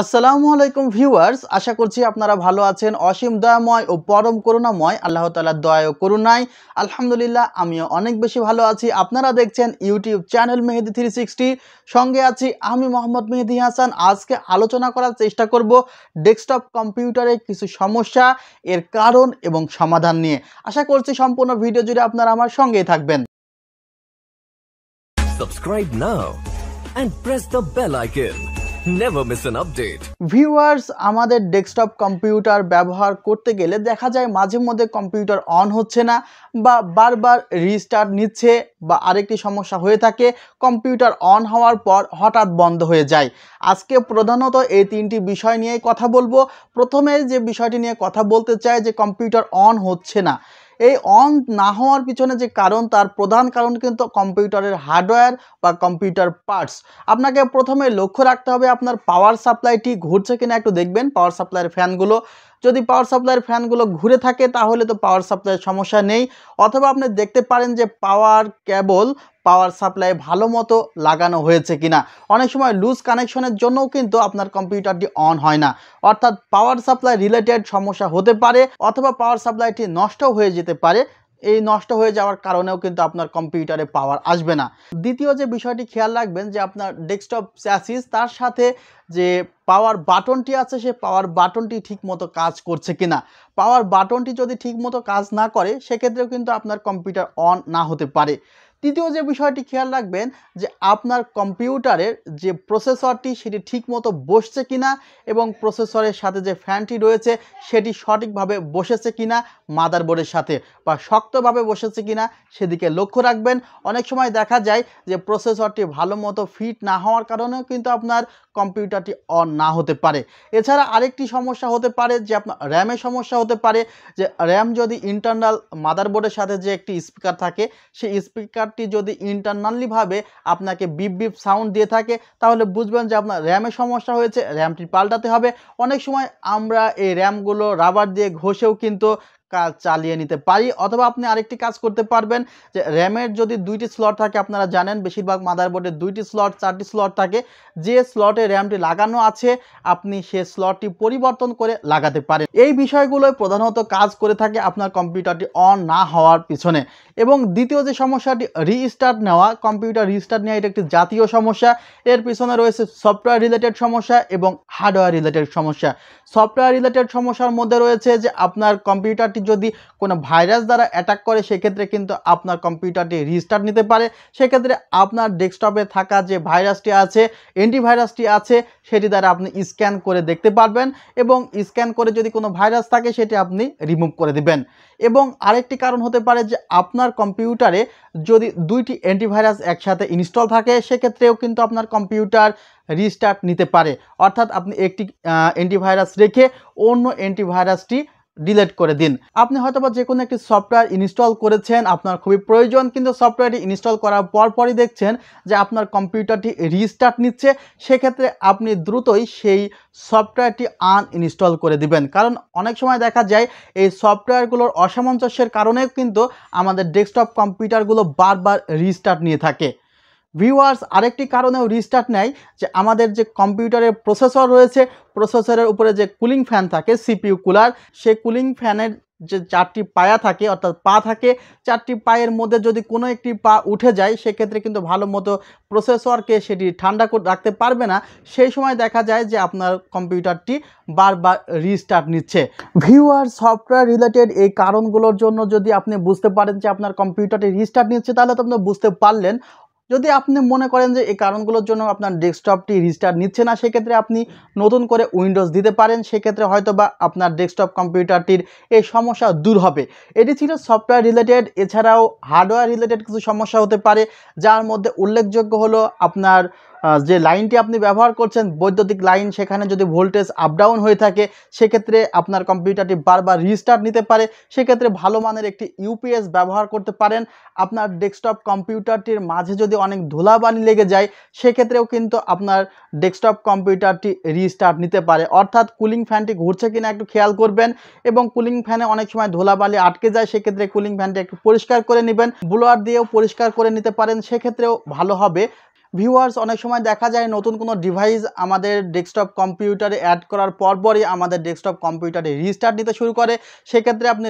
আসসালামু আলাইকুম ভিউয়ার্স আশা করছি আপনারা ভালো আছেন অসীম দয়াময় ও পরম করুণাময় আল্লাহ তালার দয়া ও করুণায় আলহামদুলিল্লাহ আমিও অনেক বেশি ভালো আছি আপনারা দেখছেন YouTube channel Mehedi three sixty সঙ্গে আছি আমি মোহাম্মদ মেহেদি হাসান আজকে আলোচনা করার চেষ্টা করব ডেস্কটপ কম্পিউটারে কিছু সমস্যা এর কারণ এবং সমাধান নিয়ে আশা করছি সম্পূর্ণ ভিডিও জুড়ে আপনারা আমার সঙ্গেই থাকবেন subscribe now never miss an update viewers আমাদের ডেস্কটপ কম্পিউটার ব্যবহার করতে গেলে দেখা যায় মাঝে মধ্যে কম্পিউটার অন হচ্ছে না বা বারবার রিস্টার্ট নিচ্ছে বা আরেকটি সমস্যা হয়ে থাকে কম্পিউটার অন হওয়ার পর হঠাৎ বন্ধ হয়ে যায় আজকে প্রধানত এই তিনটি বিষয় নিয়ে কথা বলবো প্রথমে যে বিষয়টি নিয়ে কথা বলতে চাই যে কম্পিউটার অন হচ্ছে না এই অন না হওয়ার পিছনে যে কারণ তার প্রধান কারণ কিন্তু কম্পিউটারের হার্ডওয়্যার বা কম্পিউটার পার্টস আপনাকে প্রথমে লক্ষ্য রাখতে হবে আপনার পাওয়ার সাপ্লাইটি ঘুরছে কিনা একটু দেখবেন পাওয়ার সাপ্লাইয়ের ফ্যানগুলো যদি পাওয়ার সাপ্লাইয়ের ফ্যানগুলো ঘুরে থাকে তাহলে তো পাওয়ার সাপ্লাইয়ের সমস্যা নেই অথবা আপনি দেখতে পারেন যে পাওয়ার কেবল পাওয়ার সাপ্লাই ভালো মতো লাগানো হয়েছে কিনা অনেক সময় লুজ কানেকশনের জন্যও কিন্তু আপনার কম্পিউটারটি অন হয় না অর্থাৎ পাওয়ার সাপ্লাই রিলেটেড সমস্যা হতে পারে অথবা পাওয়ার সাপ্লাইটি নষ্ট হয়ে যেতে পারে এই নষ্ট হয়ে যাওয়ার কারণেও কিন্তু আপনার কম্পিউটারে পাওয়ার আসবে না দ্বিতীয় যে বিষয়টি খেয়াল রাখবেন যে আপনার ডেস্কটপ চ্যাসিস তার সাথে যে পাওয়ার বাটনটি আছে সে পাওয়ার বাটনটি ঠিকমতো কাজ করছে কিনা পাওয়ার বাটনটি যদি ঠিকমতো কাজ না করে সেক্ষেত্রেও কিন্তু আপনার কম্পিউটার অন না হতে পারে তৃতীয় যে বিষয়টি খেয়াল রাখবেন যে আপনার কম্পিউটারের যে প্রসেসরটি সেটি ঠিকমতো বসছে কিনা এবং প্রসেসরের সাথে যে ফ্যানটি রয়েছে সেটি সঠিকভাবে বসেছে কিনা মাদারবোর্ডের সাথে বা শক্তভাবে বসেছে কিনা সেদিকে লক্ষ্য রাখবেন অনেক সময় দেখা যায় যে প্রসেসরটি ভালো মতো ফিট না হওয়ার কারণেও কিন্তু আপনার কম্পিউটারটি অন না হতে পারে এছাড়া আরেকটি সমস্যা হতে পারে যে আপনার র্যামের সমস্যা হতে পারে যে র্যাম যদি ইন্টারনাল মাদারবোর্ডের সাথে যে একটি স্পিকার থাকে সেই স্পিকার নাম্বারটি যদি ইন্টারনালিভাবে আপনাকে বিপ বিপ সাউন্ড দিয়ে থাকে তাহলে বুঝবেন যে আপনার র্যামের সমস্যা হয়েছে র্যামটি পাল্টাতে হবে অনেক সময় আমরা এই র্যামগুলো রাবার দিয়ে ঘষেও কিন্তু কাজ চালিয়ে নিতে পারি অথবা আপনি আরেকটি কাজ করতে পারবেন যে র্যামের যদি দুইটি স্লট থাকে আপনারা জানেন বেশিরভাগ মাদারবোর্ডে দুইটি স্লট চারটি স্লট থাকে যে স্লটে র্যামটি লাগানো আছে আপনি সে স্লটটি পরিবর্তন করে লাগাতে পারেন এই বিষয়গুলোয় প্রধানত কাজ করে থাকে আপনার কম্পিউটারটি অন না হওয়ার পিছনে এবং দ্বিতীয় যে সমস্যাটি রিস্টার্ট নেওয়া কম্পিউটার রিস্টার্ট নেওয়া এটা একটি জাতীয় সমস্যা এর পিছনে রয়েছে সফটওয়্যার রিলেটেড সমস্যা এবং হার্ডওয়্যার রিলেটেড সমস্যা সফটওয়্যার রিলেটেড সমস্যার মধ্যে রয়েছে যে আপনার কম্পিউটারটি কম্পিউটারটি যদি কোনো ভাইরাস দ্বারা অ্যাটাক করে সেক্ষেত্রে কিন্তু আপনার কম্পিউটারটি রিস্টার্ট নিতে পারে সেক্ষেত্রে আপনার ডেস্কটপে থাকা যে ভাইরাসটি আছে অ্যান্টিভাইরাসটি আছে সেটি দ্বারা আপনি স্ক্যান করে দেখতে পারবেন এবং স্ক্যান করে যদি কোনো ভাইরাস থাকে সেটি আপনি রিমুভ করে দিবেন এবং আরেকটি কারণ হতে পারে যে আপনার কম্পিউটারে যদি দুইটি অ্যান্টিভাইরাস একসাথে ইনস্টল থাকে সেক্ষেত্রেও কিন্তু আপনার কম্পিউটার রিস্টার্ট নিতে পারে অর্থাৎ আপনি একটি অ্যান্টিভাইরাস রেখে অন্য অ্যান্টিভাইরাসটি ডিলেট করে দিন আপনি হয়তো বা যে কোনো একটি সফটওয়্যার ইনস্টল করেছেন আপনার খুবই প্রয়োজন কিন্তু সফটওয়্যারটি ইনস্টল করার পরপরই দেখছেন যে আপনার কম্পিউটারটি রিস্টার্ট নিচ্ছে সেক্ষেত্রে আপনি দ্রুতই সেই সফটওয়্যারটি ইনস্টল করে দিবেন কারণ অনেক সময় দেখা যায় এই সফটওয়্যারগুলোর অসামঞ্জস্যের কারণেও কিন্তু আমাদের ডেস্কটপ কম্পিউটারগুলো বারবার রিস্টার্ট নিয়ে থাকে ভিউয়ার্স আরেকটি কারণেও রিস্টার্ট নেয় যে আমাদের যে কম্পিউটারের প্রসেসর রয়েছে প্রসেসরের উপরে যে কুলিং ফ্যান থাকে সিপিউ কুলার সেই কুলিং ফ্যানের যে চারটি পায়া থাকে অর্থাৎ পা থাকে চারটি পায়ের মধ্যে যদি কোনো একটি পা উঠে যায় সেক্ষেত্রে কিন্তু ভালো মতো প্রসেসরকে সেটি ঠান্ডা রাখতে পারবে না সেই সময় দেখা যায় যে আপনার কম্পিউটারটি বারবার রিস্টার্ট নিচ্ছে ভিউয়ার সফটওয়্যার রিলেটেড এই কারণগুলোর জন্য যদি আপনি বুঝতে পারেন যে আপনার কম্পিউটারটি রিস্টার্ট নিচ্ছে তাহলে তো আপনি বুঝতে পারলেন যদি আপনি মনে করেন যে এই কারণগুলোর জন্য আপনার ডেস্কটপটি রিস্টার্ট নিচ্ছে না সেক্ষেত্রে আপনি নতুন করে উইন্ডোজ দিতে পারেন সেক্ষেত্রে হয়তো বা আপনার ডেস্কটপ কম্পিউটারটির এই সমস্যা দূর হবে এটি ছিল সফটওয়্যার রিলেটেড এছাড়াও হার্ডওয়্যার রিলেটেড কিছু সমস্যা হতে পারে যার মধ্যে উল্লেখযোগ্য হলো আপনার যে লাইনটি আপনি ব্যবহার করছেন বৈদ্যুতিক লাইন সেখানে যদি ভোল্টেজ আপ ডাউন হয়ে থাকে সেক্ষেত্রে আপনার কম্পিউটারটি বারবার রিস্টার্ট নিতে পারে সেক্ষেত্রে ভালো মানের একটি ইউপিএস ব্যবহার করতে পারেন আপনার ডেস্কটপ কম্পিউটারটির মাঝে যদি অনেক ধুলাবালি লেগে যায় সেক্ষেত্রেও কিন্তু আপনার ডেস্কটপ কম্পিউটারটি রিস্টার্ট নিতে পারে অর্থাৎ কুলিং ফ্যানটি ঘুরছে কিনা একটু খেয়াল করবেন এবং কুলিং ফ্যানে অনেক সময় ধুলাবালি আটকে যায় সেক্ষেত্রে কুলিং ফ্যানটি একটু পরিষ্কার করে নেবেন ব্লোয়ার দিয়েও পরিষ্কার করে নিতে পারেন সেক্ষেত্রেও ভালো হবে ভিউয়ার্স অনেক সময় দেখা যায় নতুন কোনো ডিভাইস আমাদের ডেস্কটপ কম্পিউটারে অ্যাড করার পরপরই আমাদের ডেস্কটপ কম্পিউটারে রিস্টার্ট নিতে শুরু করে সেক্ষেত্রে আপনি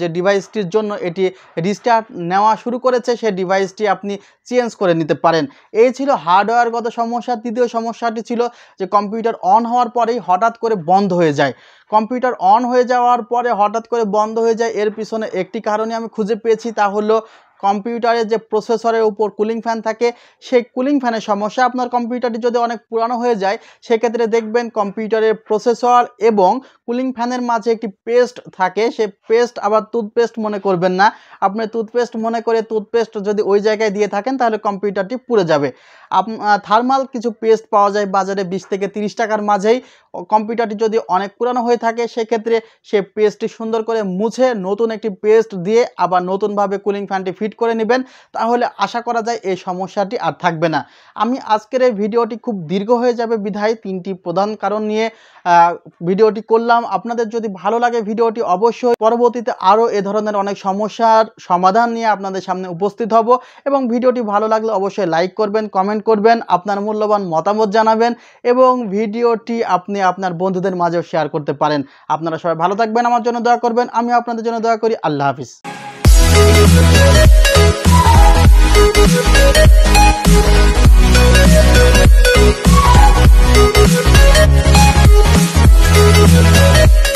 যে ডিভাইসটির জন্য এটি রিস্টার্ট নেওয়া শুরু করেছে সেই ডিভাইসটি আপনি চেঞ্জ করে নিতে পারেন এই ছিল হার্ডওয়্যারগত সমস্যা তৃতীয় সমস্যাটি ছিল যে কম্পিউটার অন হওয়ার পরেই হঠাৎ করে বন্ধ হয়ে যায় কম্পিউটার অন হয়ে যাওয়ার পরে হঠাৎ করে বন্ধ হয়ে যায় এর পিছনে একটি কারণে আমি খুঁজে পেয়েছি তা হলো কম্পিউটারের যে প্রসেসরের উপর কুলিং ফ্যান থাকে সেই কুলিং ফ্যানের সমস্যা আপনার কম্পিউটারটি যদি অনেক পুরানো হয়ে যায় সেক্ষেত্রে দেখবেন কম্পিউটারের প্রসেসর এবং কুলিং ফ্যানের মাঝে একটি পেস্ট থাকে সে পেস্ট আবার টুথপেস্ট মনে করবেন না আপনি টুথপেস্ট মনে করে টুথপেস্ট যদি ওই জায়গায় দিয়ে থাকেন তাহলে কম্পিউটারটি পুড়ে যাবে আপ থার্মাল কিছু পেস্ট পাওয়া যায় বাজারে বিশ থেকে তিরিশ টাকার মাঝেই কম্পিউটারটি যদি অনেক পুরানো হয়ে থাকে সেক্ষেত্রে সে পেস্টটি সুন্দর করে মুছে নতুন একটি পেস্ট দিয়ে আবার নতুনভাবে কুলিং ফ্যানটি ফিট করে নেবেন তাহলে আশা করা যায় এই সমস্যাটি আর থাকবে না আমি আজকের এই ভিডিওটি খুব দীর্ঘ হয়ে যাবে বিধায় তিনটি প্রধান কারণ নিয়ে ভিডিওটি করলাম আপনাদের যদি ভালো লাগে ভিডিওটি অবশ্যই পরবর্তীতে আরও এ ধরনের অনেক সমস্যার সমাধান নিয়ে আপনাদের সামনে উপস্থিত হব এবং ভিডিওটি ভালো লাগলে অবশ্যই লাইক করবেন কমেন্ট করবেন আপনার মূল্যবান মতামত জানাবেন এবং ভিডিওটি আপনি আপনার বন্ধুদের মাঝেও শেয়ার করতে পারেন পারেন আপনারা সবাই ভালো থাকবেন আমার জন্য দয়া করবেন আমি আপনাদের জন্য দয়া করি আল্লাহ হাফিজ